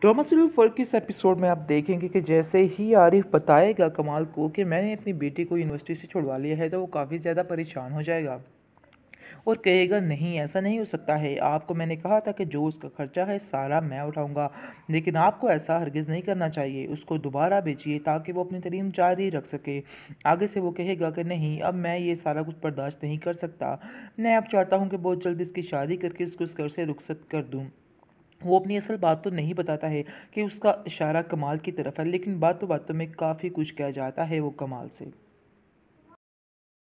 drama serial फर्क के इस एपिसोड में आप देखेंगे कि जैसे ही आरिफ बताएगा कमाल को कि मैंने अपनी बेटी को यूनिवर्सिटी से छुड़वा लिया है तो वो काफ़ी ज़्यादा परेशान हो जाएगा और कहेगा नहीं ऐसा नहीं हो सकता है आपको मैंने कहा था कि जो उसका खर्चा है सारा मैं उठाऊंगा लेकिन आपको ऐसा हरगिज़ नहीं करना चाहिए उसको दोबारा बेचिए ताकि वो अपनी तरीम जारी रख सके आगे से वो कहेगा कि नहीं अब मैं ये सारा कुछ बर्दाश्त नहीं कर सकता मैं अब चाहता हूँ कि बहुत जल्द इसकी शादी करके उसको इस घर से रुखसत कर दूँ वो अपनी असल बात तो नहीं बताता है कि उसका इशारा कमाल की तरफ है लेकिन बातों बातों में काफ़ी कुछ कहा जाता है वो कमाल से